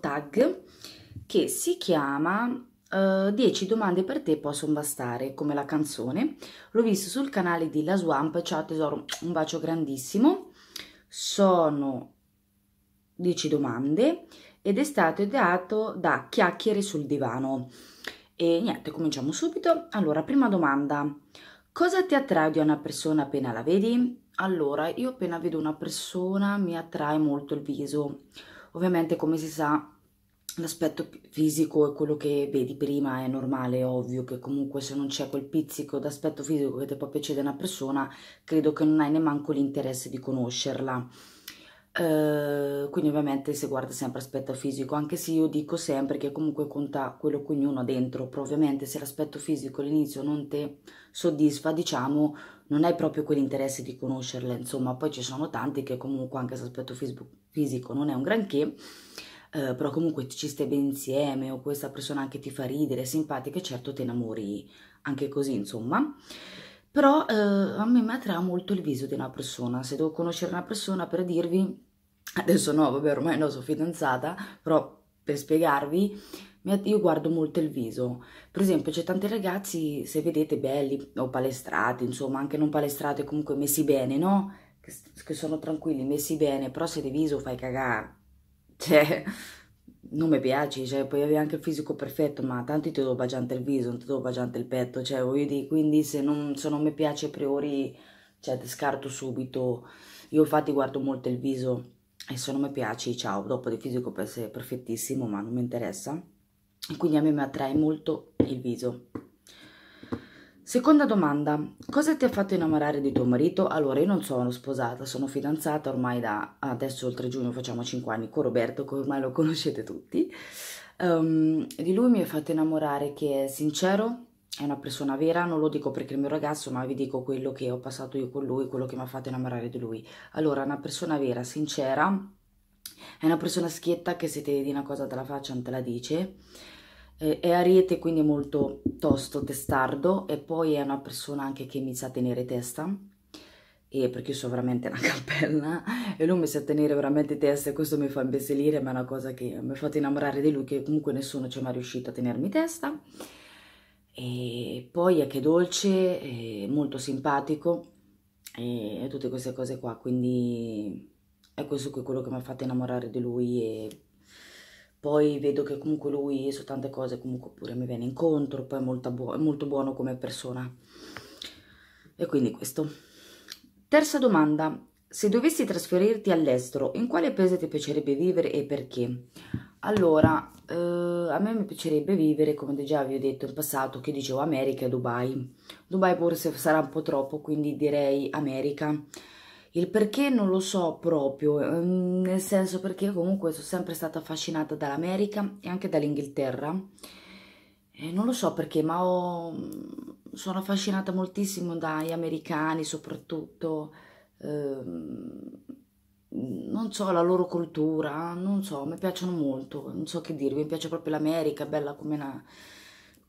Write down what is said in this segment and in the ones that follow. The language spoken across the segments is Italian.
tag che si chiama uh, eh, 10 domande per te possono bastare, come la canzone. L'ho visto sul canale di La Swamp, ciao tesoro, un bacio grandissimo. Sono 10 domande ed è stato ideato da Chiacchiere sul divano. E niente, cominciamo subito. Allora, prima domanda. Cosa ti attrae di una persona appena la vedi? Allora, io appena vedo una persona mi attrae molto il viso. Ovviamente, come si sa, l'aspetto fisico è quello che vedi prima, è normale, è ovvio che comunque se non c'è quel pizzico d'aspetto fisico che ti può piacere una persona, credo che non hai nemmeno l'interesse di conoscerla. Uh, quindi ovviamente si guarda sempre aspetto fisico, anche se io dico sempre che comunque conta quello che ognuno ha dentro, però ovviamente se l'aspetto fisico all'inizio non ti soddisfa, diciamo, non hai proprio quell'interesse di conoscerla, insomma, poi ci sono tanti che comunque anche se l'aspetto fisico non è un granché, eh, però comunque ci stai bene insieme o questa persona anche ti fa ridere, è simpatica, certo te innamori anche così insomma. Però eh, a me mi attrae molto il viso di una persona, se devo conoscere una persona per dirvi, adesso no vabbè ormai no sono fidanzata, però per spiegarvi, io guardo molto il viso. Per esempio, c'è tanti ragazzi, se vedete, belli o palestrati, insomma, anche non palestrati, comunque messi bene, no? Che, che sono tranquilli, messi bene, però se di viso fai cagare cioè, non mi piaci, cioè, puoi avere anche il fisico perfetto, ma tanti ti do baciante il viso, non ti do baciante il petto, cioè, voglio dire, quindi se non, se non mi piace a priori, cioè, ti scarto subito. Io infatti guardo molto il viso e se non mi piaci, ciao, dopo di fisico può essere perfettissimo, ma non mi interessa. Quindi a me mi attrae molto il viso. Seconda domanda, cosa ti ha fatto innamorare di tuo marito? Allora, io non sono sposata, sono fidanzata ormai da adesso oltre giugno, facciamo 5 anni, con Roberto, che ormai lo conoscete tutti. Um, di lui mi ha fatto innamorare che è sincero, è una persona vera, non lo dico perché è il mio ragazzo, ma vi dico quello che ho passato io con lui, quello che mi ha fatto innamorare di lui. Allora, una persona vera, sincera, è una persona schietta che se ti vede una cosa te la faccia non te la dice, eh, è ariete quindi è molto tosto, testardo e poi è una persona anche che mi sa tenere testa e perché io sono veramente una cappella e lui mi sa tenere veramente testa e questo mi fa imbesellire ma è una cosa che mi ha fatto innamorare di lui che comunque nessuno ci è mai riuscito a tenermi testa e poi è che dolce, è molto simpatico e tutte queste cose qua quindi è questo che è quello che mi ha fatto innamorare di lui e poi vedo che comunque lui su tante cose comunque pure mi viene incontro, poi è, buo è molto buono come persona. E quindi questo. Terza domanda, se dovessi trasferirti all'estero, in quale paese ti piacerebbe vivere e perché? Allora, eh, a me mi piacerebbe vivere, come già vi ho detto in passato, che dicevo America e Dubai. Dubai forse sarà un po' troppo, quindi direi America. Il perché non lo so proprio, ehm, nel senso perché comunque sono sempre stata affascinata dall'America e anche dall'Inghilterra. non lo so perché, ma ho, mm, sono affascinata moltissimo dagli americani, soprattutto, eh, non so, la loro cultura, non so, mi piacciono molto, non so che dirvi, mi piace proprio l'America, bella come una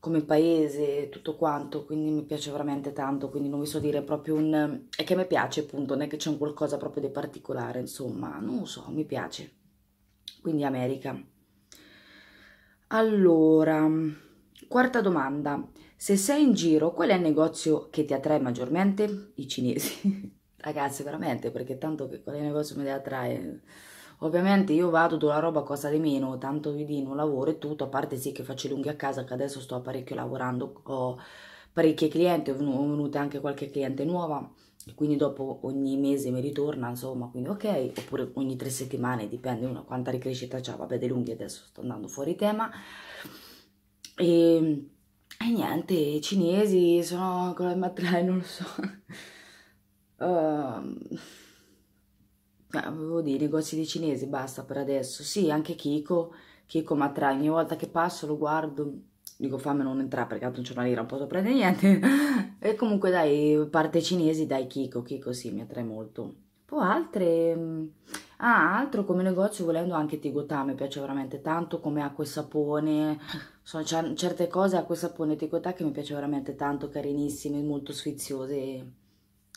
come paese, e tutto quanto, quindi mi piace veramente tanto, quindi non vi so dire proprio un... è che mi piace appunto, non è che c'è un qualcosa proprio di particolare, insomma, non lo so, mi piace. Quindi America. Allora, quarta domanda. Se sei in giro, qual è il negozio che ti attrae maggiormente? I cinesi. Ragazzi, veramente, perché tanto che quale negozio mi attrae... Ovviamente io vado, do la roba costa di meno, tanto vi dico, lavoro e tutto, a parte sì che faccio i lunghi a casa, che adesso sto parecchio lavorando, ho parecchie clienti, ho venute anche qualche cliente nuova, quindi dopo ogni mese mi ritorna, insomma, quindi ok, oppure ogni tre settimane, dipende uno quanta ricrescita c'ha, vabbè, dei lunghi adesso sto andando fuori tema. E, ehm, e niente, i cinesi sono ancora in matrimone, non lo so. Uh, avevo dei negozi di cinesi, basta per adesso. Sì, anche Kiko, Kiko mi attrae, ogni volta che passo lo guardo, dico fammi non entrare perché tanto c'è una lira, non posso prendere niente. e comunque dai, parte cinesi, dai Kiko, Kiko sì, mi attrae molto. Poi altre... Mm, ah, altro come negozio, volendo anche Tigotà, mi piace veramente tanto, come acqua e sapone, sono certe cose acqua e sapone Tigotà che mi piace veramente tanto, carinissime, molto sfiziose,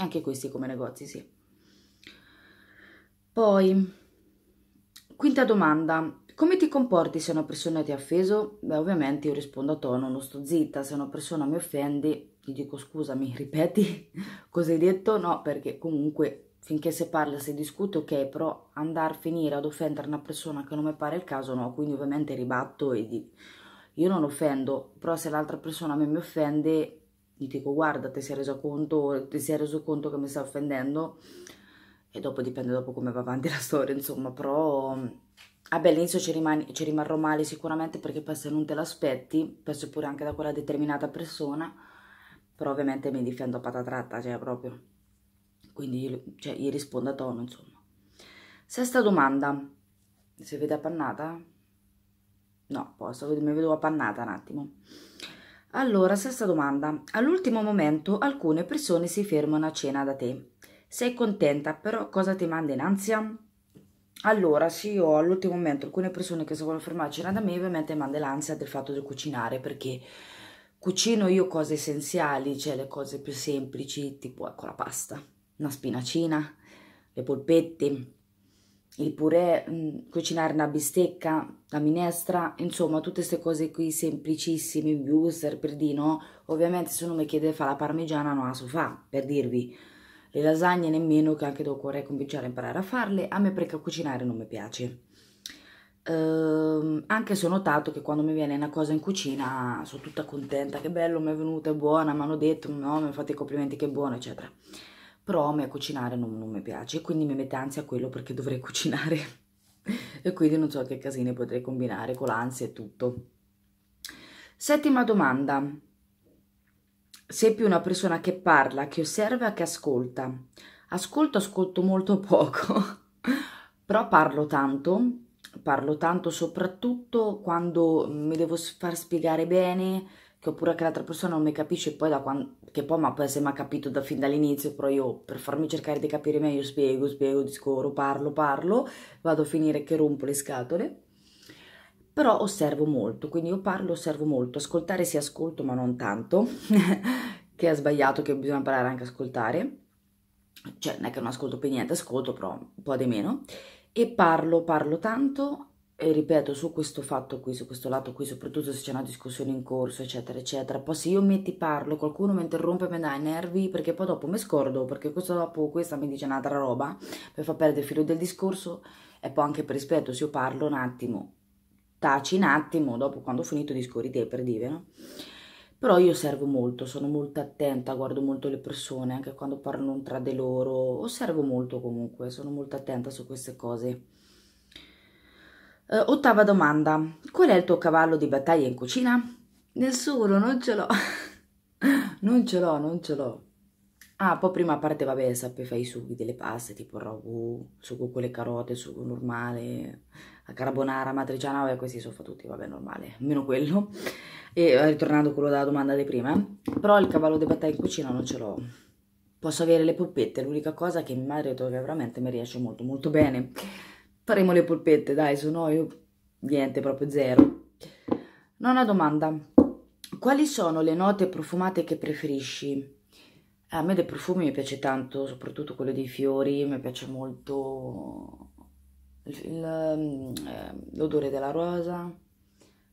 anche questi come negozi, sì. Poi, quinta domanda. Come ti comporti se una persona ti ha offeso? Beh, ovviamente io rispondo a tono, non sto zitta. Se una persona mi offende, gli dico scusami, ripeti cosa hai detto? No, perché comunque finché si parla, si discute, ok, però andare a finire ad offendere una persona che non mi pare il caso, no. Quindi ovviamente ribatto e di... io non offendo, però se l'altra persona a me mi offende, gli dico guarda, ti sei reso conto, ti sei reso conto che mi stai offendendo? e dopo dipende dopo come va avanti la storia, insomma, però... Mm, vabbè, ah all'inizio ci, ci, rimarrò male sicuramente perché poi se non te l'aspetti, penso pure anche da quella determinata persona, però ovviamente mi difendo a patatratta, cioè proprio. Quindi cioè, gli rispondo a tono, insomma. Sesta domanda. Si vede appannata? No, posso, mi vedo appannata un attimo. Allora, sesta domanda. All'ultimo momento alcune persone si fermano a cena da te sei contenta, però cosa ti manda in ansia? Allora, sì, ho all'ultimo momento alcune persone che se vogliono fermare a cena da me, ovviamente manda l'ansia del fatto di cucinare, perché cucino io cose essenziali, cioè le cose più semplici, tipo ecco la pasta, una spinacina, le polpette, il purè, mm, cucinare una bistecca, la minestra, insomma tutte queste cose qui semplicissime, il wuster per dire no, ovviamente se uno mi chiede fa la parmigiana non la so fa, per dirvi, le lasagne nemmeno, che anche dopo vorrei cominciare a imparare a farle, a me perché cucinare non mi piace. Ehm, anche se ho notato che quando mi viene una cosa in cucina sono tutta contenta, che bello, mi è venuta, è buona, mi hanno detto, no, mi fate i complimenti, che è buona, eccetera. Però a me cucinare non, non mi piace, quindi mi mette ansia quello perché dovrei cucinare. e quindi non so che casine potrei combinare con l'ansia e tutto. Settima domanda sei più una persona che parla, che osserva, che ascolta. Ascolto, ascolto molto poco, però parlo tanto, parlo tanto soprattutto quando mi devo far spiegare bene, che oppure che l'altra persona non mi capisce poi da quando, che poi ma poi se mi ha capito da fin dall'inizio, però io per farmi cercare di capire meglio spiego, spiego, discorro, parlo, parlo, vado a finire che rompo le scatole però osservo molto, quindi io parlo, osservo molto, ascoltare si ascolto ma non tanto, che è sbagliato, che bisogna imparare anche a ascoltare, cioè non è che non ascolto più niente, ascolto però un po' di meno, e parlo, parlo tanto, e ripeto su questo fatto qui, su questo lato qui, soprattutto se c'è una discussione in corso, eccetera, eccetera. Poi se io metti parlo, qualcuno mi interrompe, mi dà i nervi, perché poi dopo mi scordo, perché questo dopo questa mi dice un'altra roba, mi fa perdere il filo del discorso, e poi anche per rispetto, se io parlo un attimo, taci un attimo dopo quando ho finito di scorrire per dire, no? Però io osservo molto, sono molto attenta, guardo molto le persone, anche quando parlano tra di loro, osservo molto comunque, sono molto attenta su queste cose. Eh, ottava domanda, qual è il tuo cavallo di battaglia in cucina? Nessuno, non ce l'ho. non ce l'ho, non ce l'ho. Ah, poi prima parte, vabbè, sappi, fai i sughi delle paste, tipo ragù, sugo con le carote, sugo normale, la carbonara, matriciana, vabbè, questi sono tutti, vabbè, normale, meno quello. E eh, ritornando a quello della domanda di prima, però il cavallo di battaglia in cucina non ce l'ho. Posso avere le polpette, l'unica cosa che mia madre dove veramente mi riesce molto molto bene. Faremo le polpette, dai, se no io niente, proprio zero. Nona domanda. Quali sono le note profumate che preferisci? A me dei profumi mi piace tanto, soprattutto quello dei fiori, mi piace molto mm, ehm, l'odore della rosa,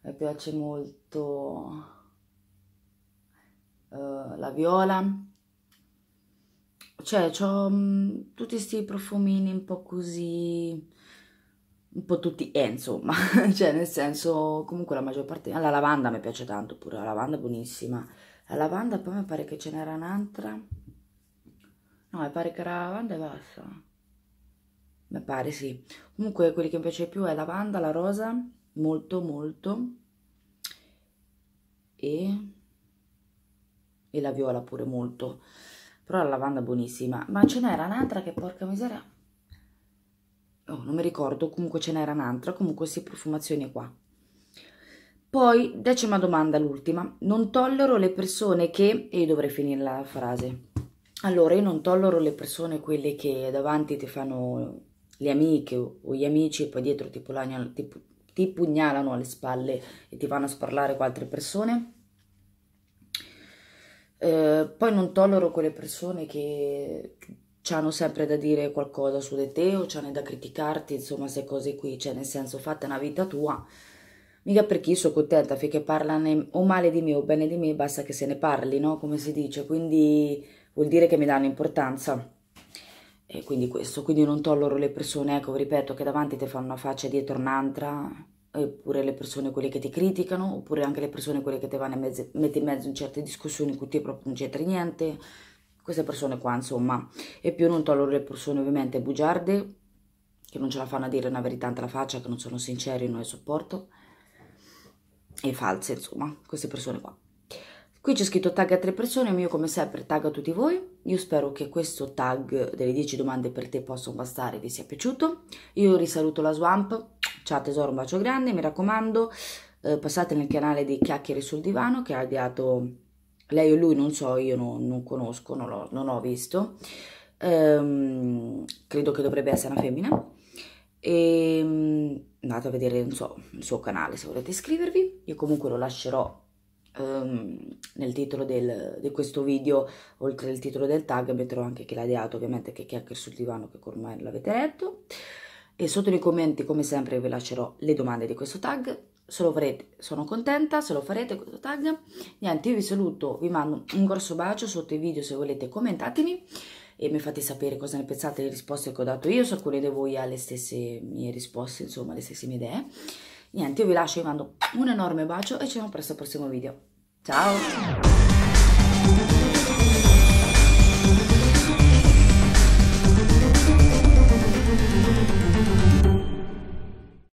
mi piace molto uh, la viola, cioè ho mm, tutti questi profumini un po' così, un po' tutti, eh, insomma, cioè nel senso comunque la maggior parte, la lavanda mi piace tanto pure, la lavanda è buonissima, la lavanda poi mi pare che ce n'era un'altra. No, mi pare che era lavanda e basta. Mi pare sì. Comunque quelli che mi piace più è lavanda, la rosa, molto molto. E, e la viola pure molto. Però la lavanda è buonissima. Ma ce n'era un'altra che porca miseria. Oh, non mi ricordo, comunque ce n'era un'altra, comunque queste profumazioni qua. Poi, decima domanda, l'ultima. Non tollero le persone che... E io dovrei finire la frase. Allora, io non tollero le persone, quelle che davanti ti fanno le amiche o gli amici e poi dietro ti, pugnalano, ti, ti pugnalano alle spalle e ti vanno a sparlare con altre persone. Eh, poi non tollero quelle persone che hanno sempre da dire qualcosa su di te o c'hanno da criticarti, insomma, se cose qui, cioè nel senso fatta una vita tua Mica perché io sono contenta, finché parlano o male di me o bene di me, basta che se ne parli, no? Come si dice, quindi vuol dire che mi danno importanza. E quindi questo, quindi non tollero le persone, ecco, ripeto, che davanti ti fanno una faccia e dietro un'altra, oppure le persone quelle che ti criticano, oppure anche le persone quelle che ti vanno a mezzo, metti in mezzo in certe discussioni in cui te proprio non c'entra niente, queste persone qua, insomma. E più non tollero le persone ovviamente bugiarde, che non ce la fanno a dire una verità alla faccia, che non sono sinceri, non le sopporto e false, insomma, queste persone qua. Qui c'è scritto tag a tre persone, io come sempre tag a tutti voi. Io spero che questo tag delle 10 domande per te possano bastare vi sia piaciuto. Io risaluto la Swamp, ciao tesoro, un bacio grande, mi raccomando, eh, passate nel canale di Chiacchiere sul Divano che ha avviato lei o lui, non so, io non, non conosco, non, non, ho visto. Ehm, credo che dovrebbe essere una femmina e ehm, andate a vedere so, il suo canale se volete iscrivervi, io comunque lo lascerò um, nel titolo del, di questo video, oltre al titolo del tag metterò anche chi l'ha ideato ovviamente che chiacchiere sul divano che ormai l'avete letto e sotto nei commenti come sempre vi lascerò le domande di questo tag se lo farete sono contenta se lo farete questo tag niente io vi saluto vi mando un grosso bacio sotto i video se volete commentatemi e mi fate sapere cosa ne pensate delle risposte che ho dato io, se alcune di voi ha le stesse mie risposte, insomma le stesse mie idee. Niente, io vi lascio, vi mando un enorme bacio e ci vediamo presto al prossimo video. Ciao!